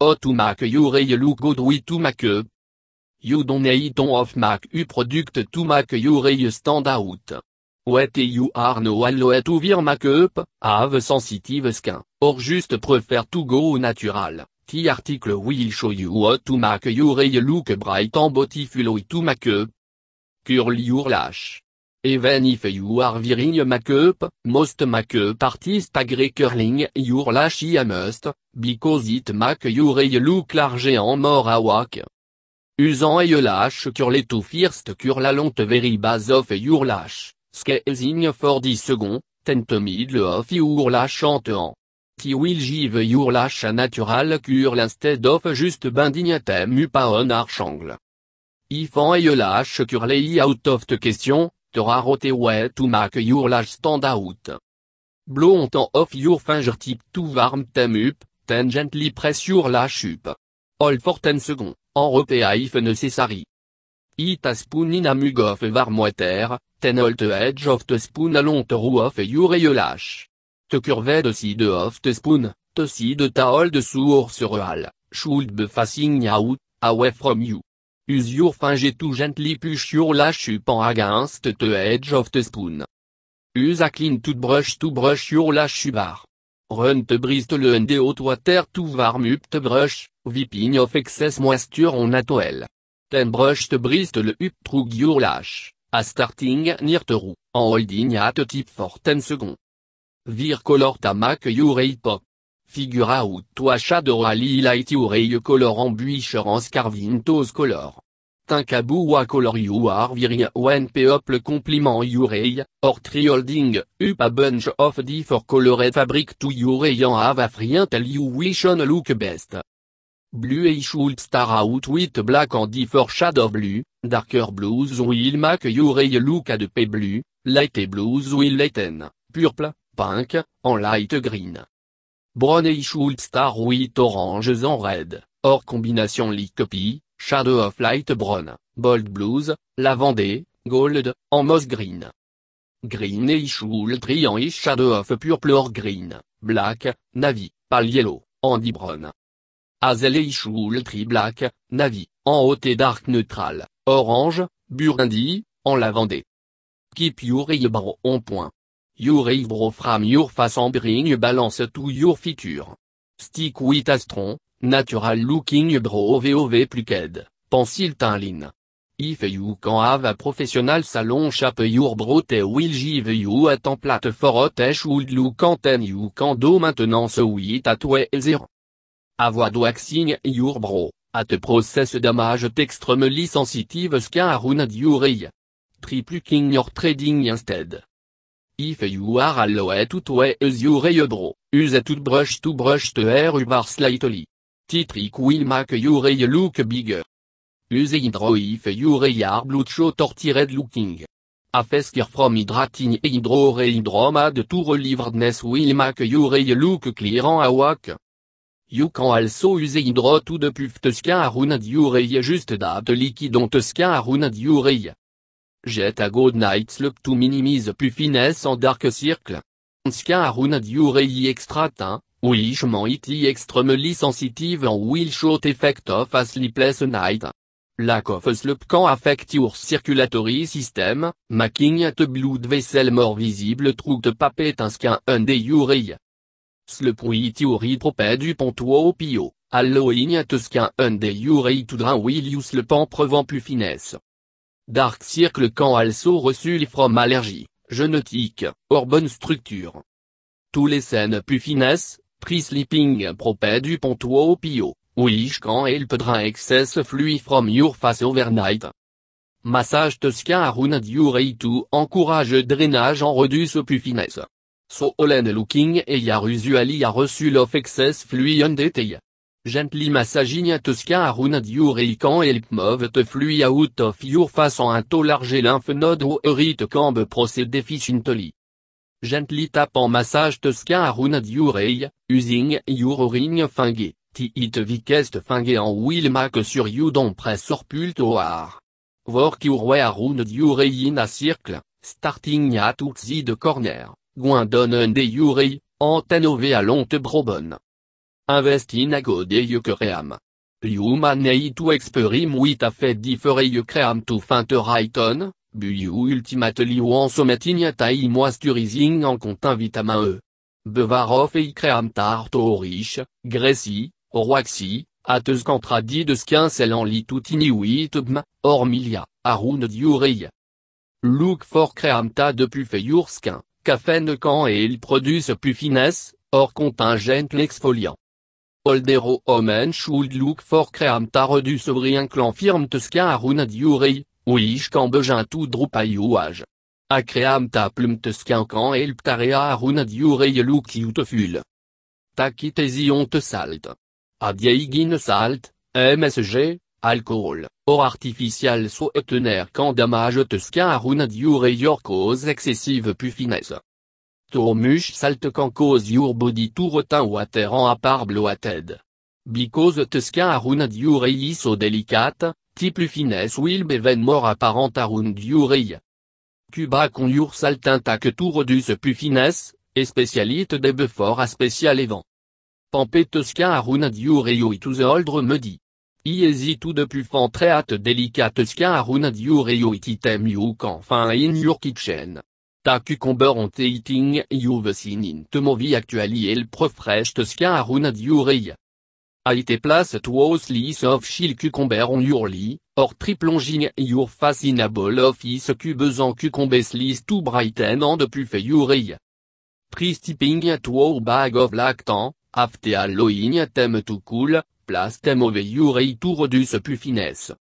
O look good with to up You don't need on off mac u product vous your stand out. What you are no to ouvir make up, have sensitive skin, or just prefer to go natural. Ti article will show you what to make your look bright and beautiful to make. Curl your lash. Even if you are wearing makeup, most makeup artist agree curling your lashy must, because it make your eye look large and more awake. Usant eyelash curl to first curl along the very base of your lash, squeezing for 10 seconds, then to middle of your lash and will give your lash a natural curl instead of just bending them up on arch angle. If an lash out of the question, The way to make your life stand out. Blow on off your finger tip to warm them up, then gently press your lash up. All for ten seconds, en repéa if necessary. Eat a spoon in a mug of warm water, then hold the edge of the spoon along the row of your eyelash. The curved side of the spoon, the side ta hold source real, should be facing out, away from you. Use your finger to gently push your lash upon against the edge of the spoon. Use a clean toothbrush to brush your lash bar. Run the bristle and hot water to warm up the brush, viping of excess moisture on a towel. Then brush the bristle up through your lash, a starting near the root, and holding at the tip for 10 seconds. Vir color to your eye pop figura ou achat de color light ou colorant scarving scarvintos color. Tinkabua color you are viria when people compliment ray or tree holding, up a bunch of different colored fabric to yurei and have a free tell you which on look best. Blue a should star out with black and different shadow of blue, darker blues will make ray look a de pay blue, light blues will lighten, purple, pink, and light green. Ishul Star 8 Oranges en Red, Or Combination Lee Shadow of Light Brown, Bold Blues, Lavandé, Gold, en Moss Green. Green et Ishul Triant et Shadow of Purple or Green, Black, Navy, Pale Yellow, Andy Brown. Hazel et Ishul Tri Black, Navy, en haute et Dark Neutral, Orange, Burundi, en lavandée. Keep your eye on point. Your bro from your face and bring balance to your feature. Stick with Astron, natural looking bro VOV plucked, pencil thin line. If you can have a professional salon shape your bro te will give you a template for a te look and you can do maintenance with at zero Avoid waxing your bro, at process damage extremely sensitive skin around your eye. king your trading instead. If you are allowed to use your eyebrow, use to brush to brush the hair you slightly. Titrick will make your eye look bigger. Use hydro if your eye are bloodshot or tired looking. A face from hydrating hydro hydroma de to relievedness will make your eye look clear and awake. You can also use hydro to the puff the skin around your eye just that liquid on the skin around your eye. Jet à Good night Sleep to minimise plus finesse en Dark Circle. Scarun Diurei Extratin, Wishman it extremely sensitive en will short effect of a sleepless night. Lack of sleep can affect your circulatory system, making the blood vessel more visible through the papet skin and urei. Sleep with your du ponto pio, allowing the skin and urei to drain will you sleep en prevent plus finesse. Dark Circle quand also reçu from allergies, genetic, or structure. Tous les scènes plus finesse, pre-sleeping du ponto au opio, quand can help drain excess fluid from your face overnight. Massage tosca around your eye to encourage drainage en reduce puffiness. So Olen looking ya usually a reçu of excess fluid on Gently massaging a Tosca around your eye can help move the fluid out of your face and to large lymph node or it can be processed efficiently. Gently tap en massage Tosca around your eye, using your ring finger, it weakest finger and will make sure you don't press or too or work your way around your in a circle, starting at outside corner, going down and your eye, and then over along the brow bone. Invest in a good you cream. You man need to experiment with a fed different you cream to find the right one, but you ultimately want something at moisturizing en contain vitamin E. Bevarov et cream tart au riche, Gracie, Roaxi, Ateus contradit de skin cell en litutini or hormilia, Arun diurei. Look for ta de puffe your skin, café quand et il produce plus finesse, or contingent l'exfoliant. Poldero Omen should look for cream, du souverain clan firme tuskia, Aruna Diuri, Uish Cambegin tout Drupayuaj. A Creamta plum Tuscan can Elptarea Aruna Diuri look uteful. on te salt. A Dieigin salt, MSG, alcool, or artificial tenir quand damage Tusca Aruna Diuri your cause excessive pu Tormush salt can cause your body to retain water and apart bloated. Because tuscan around your eye so delicate, type finesse will be even more apparent around your eye. Cuba con your salt intact to reduce plus finesse, et spécialite des before a spécial event. Pampé tuscan around your eye to the old remedy. Easy to de puffant très hâte délicate tuscan around your eye item you can find in your kitchen. La cucumber teating eating you've seen in the movie actually profresh fresh your run A It place two slice of chill cucumber on your lee, or triplonging your face in of is cubes en cucumber slice to brighten and your tri Pre-stipping to bag of lactan, after allowing them to cool, place them over tour to reduce puffiness.